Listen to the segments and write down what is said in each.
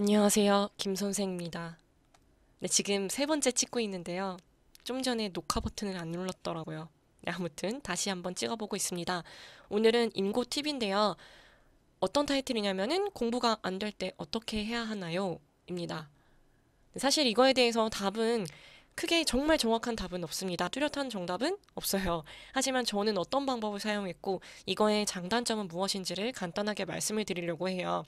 안녕하세요. 김선생입니다. 네, 지금 세 번째 찍고 있는데요. 좀 전에 녹화 버튼을 안 눌렀더라고요. 네, 아무튼 다시 한번 찍어보고 있습니다. 오늘은 인고 팁인데요. 어떤 타이틀이냐면은 공부가 안 될 때 어떻게 해야 하나요? 입니다. 네, 사실 이거에 대해서 답은 크게 정말 정확한 답은 없습니다. 뚜렷한 정답은 없어요. 하지만 저는 어떤 방법을 사용했고 이거의 장단점은 무엇인지를 간단하게 말씀을 드리려고 해요.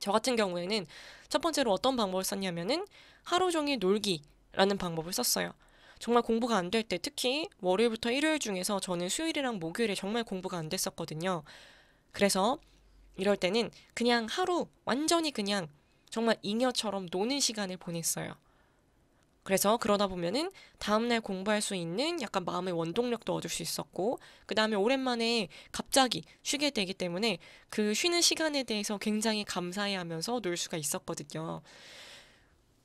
저 같은 경우에는 첫 번째로 어떤 방법을 썼냐면은 하루 종일 놀기라는 방법을 썼어요. 정말 공부가 안 될 때 특히 월요일부터 일요일 중에서 저는 수요일이랑 목요일에 정말 공부가 안 됐었거든요. 그래서 이럴 때는 그냥 하루 완전히 그냥 정말 잉여처럼 노는 시간을 보냈어요. 그래서 그러다 보면은 다음날 공부할 수 있는 약간 마음의 원동력도 얻을 수 있었고, 그 다음에 오랜만에 갑자기 쉬게 되기 때문에 그 쉬는 시간에 대해서 굉장히 감사해 하면서 놀 수가 있었거든요.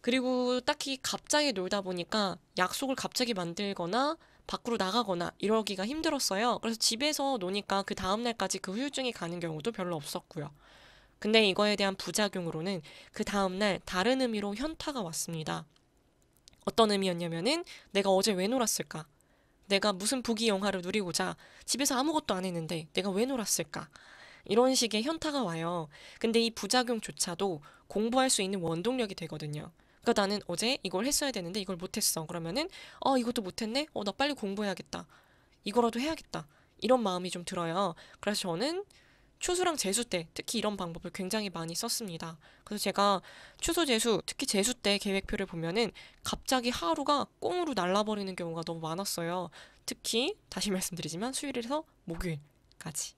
그리고 딱히 갑자기 놀다 보니까 약속을 갑자기 만들거나 밖으로 나가거나 이러기가 힘들었어요. 그래서 집에서 노니까 그 다음날까지 그 후유증이 가는 경우도 별로 없었고요. 근데 이거에 대한 부작용으로는 그 다음날 다른 의미로 현타가 왔습니다. 어떤 의미였냐면은 내가 어제 왜 놀았을까? 내가 무슨 부귀 영화를 누리고자 집에서 아무것도 안 했는데 내가 왜 놀았을까? 이런 식의 현타가 와요. 근데 이 부작용조차도 공부할 수 있는 원동력이 되거든요. 그러니까 나는 어제 이걸 했어야 되는데 이걸 못했어. 그러면은 어 이것도 못했네. 어나 빨리 공부해야겠다. 이거라도 해야겠다. 이런 마음이 좀 들어요. 그래서 저는 추수랑 재수 때 특히 이런 방법을 굉장히 많이 썼습니다. 그래서 제가 추수 재수 특히 재수 때 계획표를 보면은 갑자기 하루가 꽁으로 날라버리는 경우가 너무 많았어요. 특히 다시 말씀드리지만 수요일에서 목요일까지.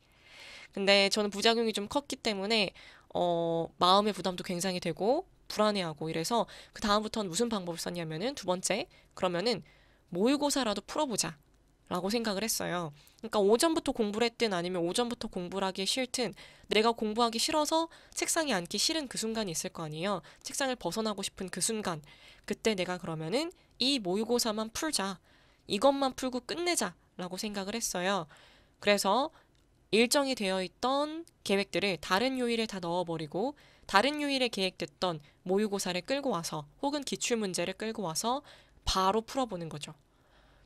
근데 저는 부작용이 좀 컸기 때문에 어, 마음의 부담도 굉장히 되고 불안해하고 이래서 그 다음부터는 무슨 방법을 썼냐면은 두 번째 그러면은 모의고사라도 풀어보자. 라고 생각을 했어요. 그러니까 오전부터 공부를 했든 아니면 오전부터 공부를 하기 싫든 내가 공부하기 싫어서 책상에 앉기 싫은 그 순간이 있을 거 아니에요. 책상을 벗어나고 싶은 그 순간. 그때 내가 그러면은 이 모의고사만 풀자. 이것만 풀고 끝내자. 라고 생각을 했어요. 그래서 일정이 되어 있던 계획들을 다른 요일에 다 넣어버리고 다른 요일에 계획됐던 모의고사를 끌고 와서 혹은 기출문제를 끌고 와서 바로 풀어보는 거죠.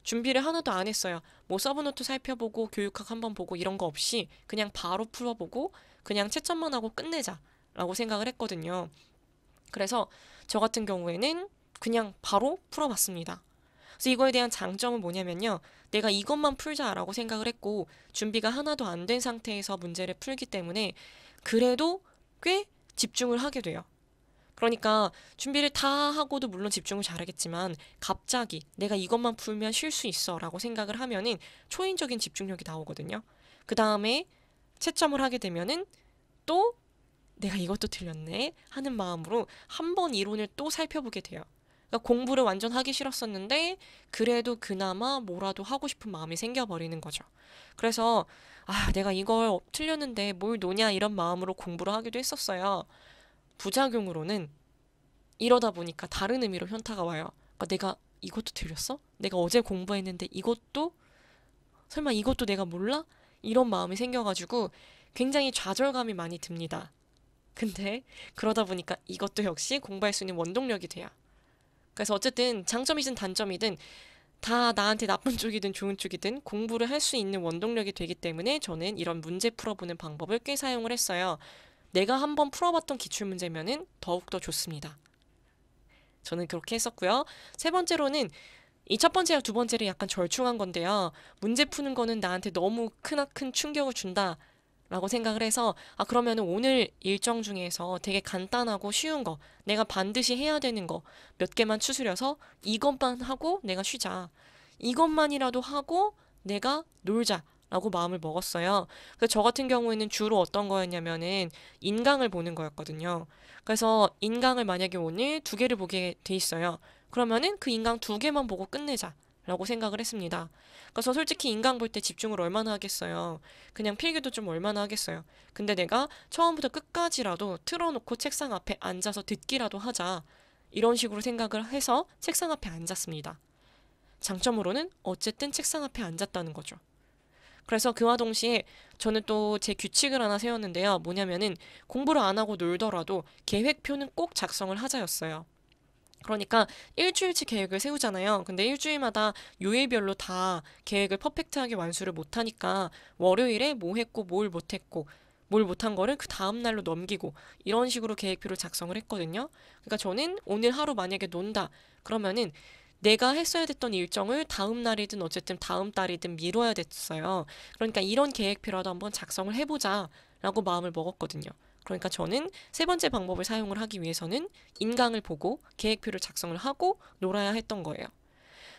준비를 하나도 안 했어요. 뭐 서브노트 살펴보고 교육학 한번 보고 이런 거 없이 그냥 바로 풀어보고 그냥 채점만 하고 끝내자라고 생각을 했거든요. 그래서 저 같은 경우에는 그냥 바로 풀어봤습니다. 그래서 이거에 대한 장점은 뭐냐면요. 내가 이것만 풀자라고 생각을 했고 준비가 하나도 안 된 상태에서 문제를 풀기 때문에 그래도 꽤 집중을 하게 돼요. 그러니까 준비를 다 하고도 물론 집중을 잘하겠지만 갑자기 내가 이것만 풀면 쉴 수 있어라고 생각을 하면은 초인적인 집중력이 나오거든요. 그 다음에 채점을 하게 되면은 또 내가 이것도 틀렸네 하는 마음으로 한 번 이론을 또 살펴보게 돼요. 그러니까 공부를 완전 하기 싫었었는데 그래도 그나마 뭐라도 하고 싶은 마음이 생겨버리는 거죠. 그래서 아 내가 이걸 틀렸는데 뭘 노냐 이런 마음으로 공부를 하기도 했었어요. 부작용으로는 이러다 보니까 다른 의미로 현타가 와요. 그러니까 내가 이것도 들렸어? 내가 어제 공부했는데 이것도? 설마 이것도 내가 몰라? 이런 마음이 생겨가지고 굉장히 좌절감이 많이 듭니다. 근데 그러다 보니까 이것도 역시 공부할 수 있는 원동력이 돼요. 그래서 어쨌든 장점이든 단점이든 다 나한테 나쁜 쪽이든 좋은 쪽이든 공부를 할 수 있는 원동력이 되기 때문에 저는 이런 문제 풀어보는 방법을 꽤 사용을 했어요. 내가 한 번 풀어봤던 기출문제면은 더욱더 좋습니다. 저는 그렇게 했었고요. 세 번째로는 이 첫 번째와 두 번째를 약간 절충한 건데요. 문제 푸는 거는 나한테 너무 크나큰 충격을 준다. 라고 생각을 해서 아 그러면 오늘 일정 중에서 되게 간단하고 쉬운 거 내가 반드시 해야 되는 거 몇 개만 추스려서 이것만 하고 내가 쉬자 이것만이라도 하고 내가 놀자 라고 마음을 먹었어요. 그래서 저 같은 경우에는 주로 어떤 거였냐면은 인강을 보는 거였거든요. 그래서 인강을 만약에 오늘 두 개를 보게 돼 있어요. 그러면은 그 인강 두 개만 보고 끝내자. 라고 생각을 했습니다. 그래서 솔직히 인강 볼 때 집중을 얼마나 하겠어요. 그냥 필기도 좀 얼마나 하겠어요. 근데 내가 처음부터 끝까지라도 틀어놓고 책상 앞에 앉아서 듣기라도 하자. 이런 식으로 생각을 해서 책상 앞에 앉았습니다. 장점으로는 어쨌든 책상 앞에 앉았다는 거죠. 그래서 그와 동시에 저는 또 제 규칙을 하나 세웠는데요. 뭐냐면은 공부를 안 하고 놀더라도 계획표는 꼭 작성을 하자였어요. 그러니까 일주일치 계획을 세우잖아요. 근데 일주일마다 요일별로 다 계획을 퍼펙트하게 완수를 못하니까 월요일에 뭐 했고 뭘 못했고 뭘 못한 거를 그 다음날로 넘기고 이런 식으로 계획표를 작성을 했거든요. 그러니까 저는 오늘 하루 만약에 논다 그러면은 내가 했어야 됐던 일정을 다음 날이든 어쨌든 다음 달이든 미뤄야 됐어요. 그러니까 이런 계획표라도 한번 작성을 해보자 라고 마음을 먹었거든요. 그러니까 저는 세 번째 방법을 사용을 하기 위해서는 인강을 보고 계획표를 작성을 하고 놀아야 했던 거예요.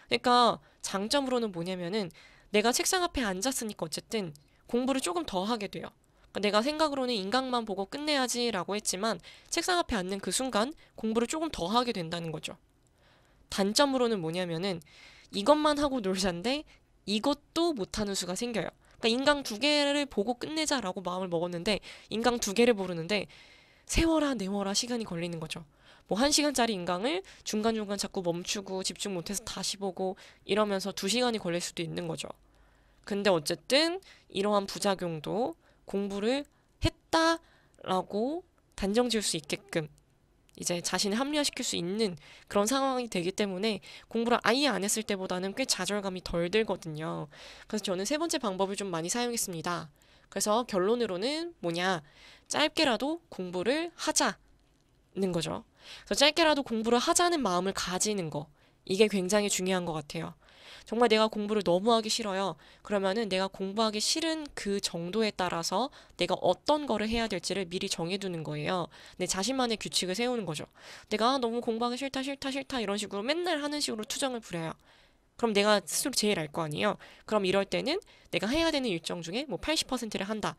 그러니까 장점으로는 뭐냐면은 내가 책상 앞에 앉았으니까 어쨌든 공부를 조금 더 하게 돼요. 그러니까 내가 생각으로는 인강만 보고 끝내야지라고 했지만 책상 앞에 앉는 그 순간 공부를 조금 더 하게 된다는 거죠. 단점으로는 뭐냐면은 이것만 하고 놀잔데 자 이것도 못하는 수가 생겨요. 그러니까 인강 두 개를 보고 끝내자라고 마음을 먹었는데 인강 두 개를 보르는데 세월아 네월아 시간이 걸리는 거죠. 뭐 한 시간짜리 인강을 중간중간 자꾸 멈추고 집중 못해서 다시 보고 이러면서 두 시간이 걸릴 수도 있는 거죠. 근데 어쨌든 이러한 부작용도 공부를 했다라고 단정 지을 수 있게끔 이제 자신을 합리화시킬 수 있는 그런 상황이 되기 때문에 공부를 아예 안 했을 때보다는 꽤 좌절감이 덜 들거든요. 그래서 저는 세 번째 방법을 좀 많이 사용했습니다. 그래서 결론으로는 뭐냐? 짧게라도 공부를 하자는 거죠. 그래서 짧게라도 공부를 하자는 마음을 가지는 거. 이게 굉장히 중요한 것 같아요. 정말 내가 공부를 너무 하기 싫어요. 그러면은 내가 공부하기 싫은 그 정도에 따라서 내가 어떤 거를 해야 될지를 미리 정해두는 거예요. 내 자신만의 규칙을 세우는 거죠. 내가 아, 너무 공부하기 싫다, 싫다, 싫다 이런 식으로 맨날 하는 식으로 투정을 부려요. 그럼 내가 스스로 제일 알 거 아니에요. 그럼 이럴 때는 내가 해야 되는 일정 중에 뭐 80%를 한다.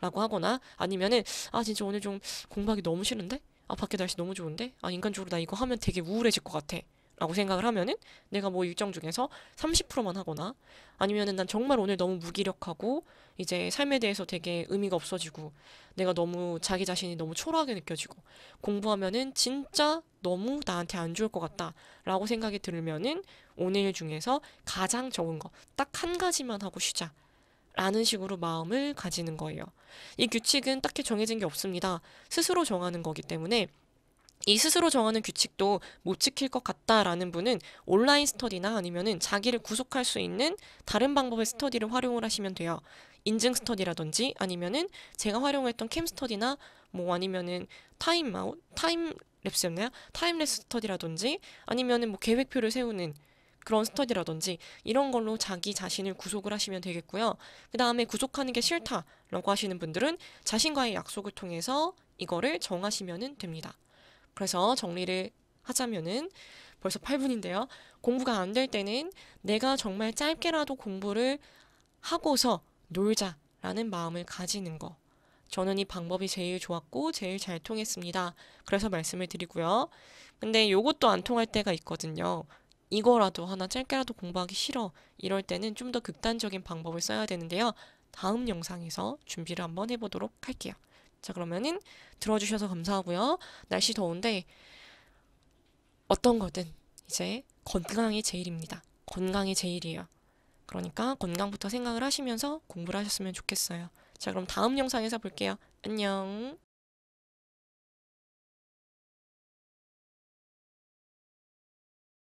라고 하거나 아니면은 아 진짜 오늘 좀 공부하기 너무 싫은데? 아 밖에 날씨 너무 좋은데? 아 인간적으로 나 이거 하면 되게 우울해질 것 같아. 라고 생각을 하면은 내가 뭐 일정 중에서 30%만 하거나 아니면은 난 정말 오늘 너무 무기력하고 이제 삶에 대해서 되게 의미가 없어지고 내가 너무 자기 자신이 너무 초라하게 느껴지고 공부하면은 진짜 너무 나한테 안 좋을 것 같다 라고 생각이 들면은 오늘 중에서 가장 적은 거 딱 한 가지만 하고 쉬자 라는 식으로 마음을 가지는 거예요. 이 규칙은 딱히 정해진 게 없습니다. 스스로 정하는 거기 때문에 이 스스로 정하는 규칙도 못 지킬 것 같다라는 분은 온라인 스터디나 아니면은 자기를 구속할 수 있는 다른 방법의 스터디를 활용을 하시면 돼요. 인증 스터디라든지 아니면은 제가 활용했던 캠 스터디나 뭐 아니면은 타임 아웃 타임 랩스였나요? 타임랩스 스터디라든지 아니면은 뭐 계획표를 세우는 그런 스터디라든지 이런 걸로 자기 자신을 구속을 하시면 되겠고요. 그 다음에 구속하는 게 싫다라고 하시는 분들은 자신과의 약속을 통해서 이거를 정하시면 됩니다. 그래서 정리를 하자면은 벌써 8분인데요. 공부가 안 될 때는 내가 정말 짧게라도 공부를 하고서 놀자라는 마음을 가지는 거. 저는 이 방법이 제일 좋았고 제일 잘 통했습니다. 그래서 말씀을 드리고요. 근데 이것도안 통할 때가 있거든요. 이거라도 하나 짧게라도 공부하기 싫어. 이럴 때는 좀 더 극단적인 방법을 써야 되는데요. 다음 영상에서 준비를 한번 해보도록 할게요. 자, 그러면은 들어주셔서 감사하고요. 날씨 더운데 어떤 거든 이제 건강이 제일입니다. 건강이 제일이에요. 그러니까 건강부터 생각을 하시면서 공부를 하셨으면 좋겠어요. 자, 그럼 다음 영상에서 볼게요. 안녕.